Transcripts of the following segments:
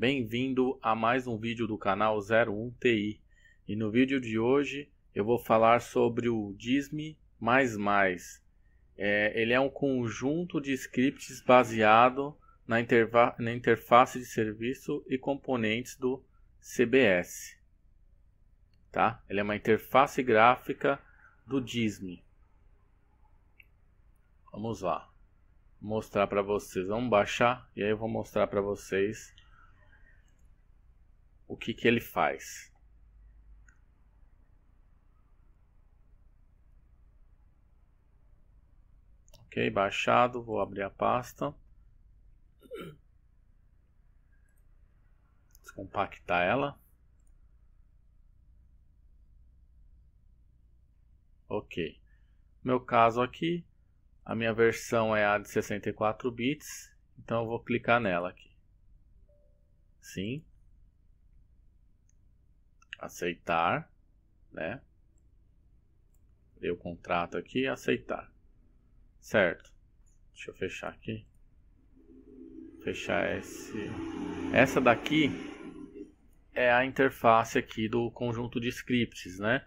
Bem-vindo a mais um vídeo do canal 01TI e no vídeo de hoje eu vou falar sobre o Disme++. É, ele é um conjunto de scripts baseado na, na interface de serviço e componentes do CBS. Tá? Ele é uma interface gráfica do Disme. Vamos lá. mostrar para vocês. Vamos baixar e aí eu vou mostrar para vocês o que, que ele faz. Ok, baixado, vou abrir a pasta. Descompactar ela. Ok. Meu caso aqui, a minha versão é a de 64 bits, então eu vou clicar nela aqui. Sim aceitar, né? Eu contrato aqui, aceitar. Certo. Deixa eu fechar aqui. Fechar esse. Essa daqui é a interface aqui do conjunto de scripts, né?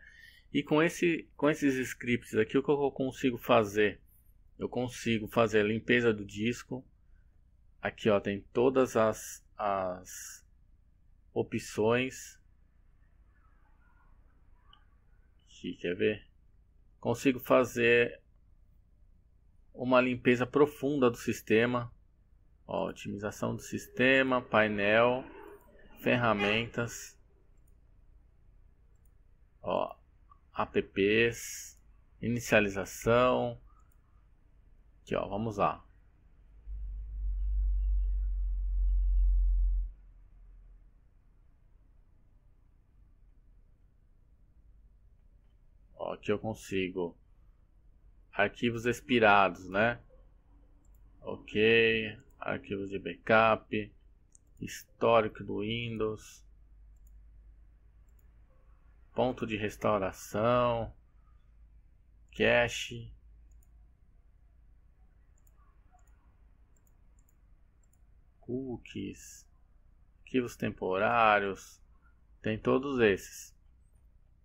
E com, esse, com esses scripts aqui, o que eu consigo fazer? Eu consigo fazer a limpeza do disco. Aqui ó, tem todas as, as opções aqui, quer ver? Consigo fazer uma limpeza profunda do sistema. Ó, otimização do sistema, painel, ferramentas, ó, apps, inicialização. Aqui, ó, vamos lá. que eu consigo. Arquivos expirados, né? Ok. Arquivos de backup. Histórico do Windows. Ponto de restauração. Cache. Cookies. Arquivos temporários. Tem todos esses.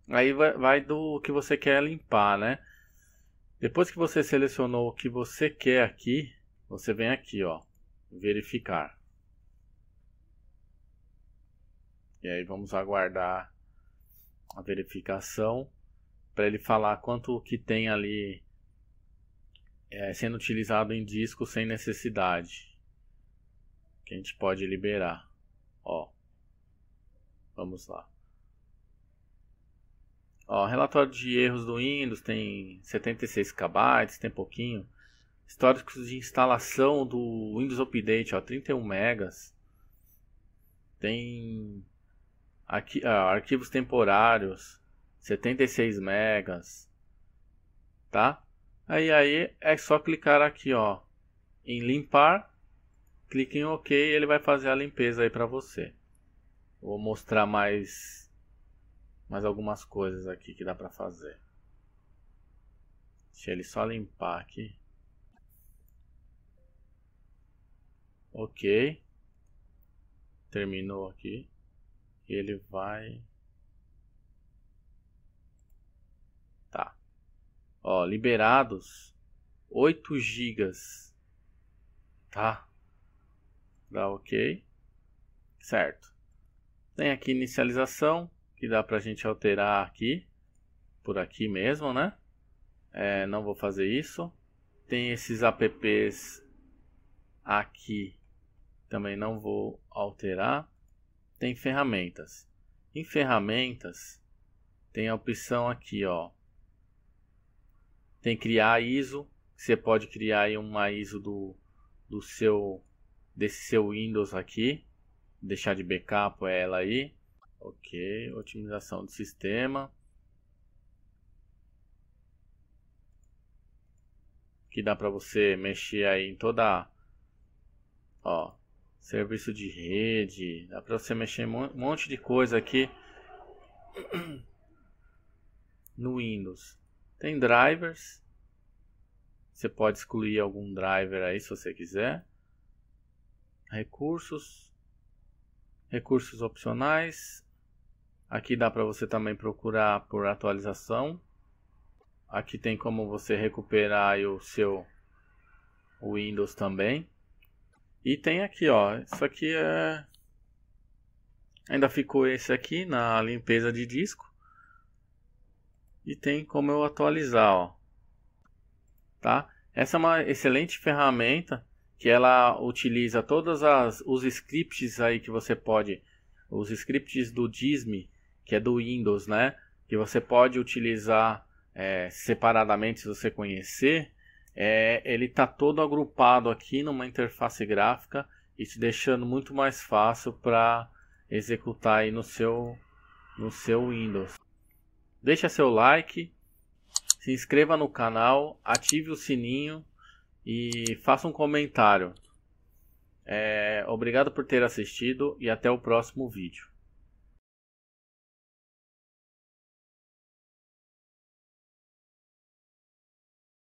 Aí vai, vai do que você quer limpar, né? Depois que você selecionou o que você quer aqui, você vem aqui, ó, verificar. E aí vamos aguardar a verificação para ele falar quanto que tem ali é, sendo utilizado em disco sem necessidade. Que a gente pode liberar. Ó. Vamos lá. Ó, relatório de erros do Windows tem 76 KB, tem pouquinho. Históricos de instalação do Windows Update, ó, 31 megas. Tem aqui, ó, arquivos temporários, 76 megas. Tá? Aí aí é só clicar aqui, ó, em limpar. Clique em OK, ele vai fazer a limpeza aí para você. Vou mostrar mais mais algumas coisas aqui que dá pra fazer. Deixa ele só limpar aqui. Ok. Terminou aqui. E ele vai... Tá. Ó, liberados 8 gigas. Tá. Dá ok. Certo. Tem aqui inicialização que dá para a gente alterar aqui, por aqui mesmo, né? É, não vou fazer isso. Tem esses apps aqui, também não vou alterar. Tem ferramentas. Em ferramentas, tem a opção aqui, ó. Tem criar ISO, você pode criar aí uma ISO do, do seu desse seu Windows aqui, deixar de backup ela aí. Ok, otimização do sistema. Que dá para você mexer aí em toda, ó, serviço de rede, dá para você mexer em um monte de coisa aqui no Windows. Tem drivers, você pode excluir algum driver aí se você quiser. Recursos, recursos opcionais, Aqui dá para você também procurar por atualização. Aqui tem como você recuperar o seu Windows também. E tem aqui, ó, isso aqui é ainda ficou esse aqui na limpeza de disco. E tem como eu atualizar, ó. Tá? Essa é uma excelente ferramenta que ela utiliza todas as os scripts aí que você pode os scripts do Disney que é do Windows, né? Que você pode utilizar é, separadamente se você conhecer. É, ele está todo agrupado aqui numa interface gráfica e te deixando muito mais fácil para executar aí no seu no seu Windows. Deixa seu like, se inscreva no canal, ative o sininho e faça um comentário. É, obrigado por ter assistido e até o próximo vídeo.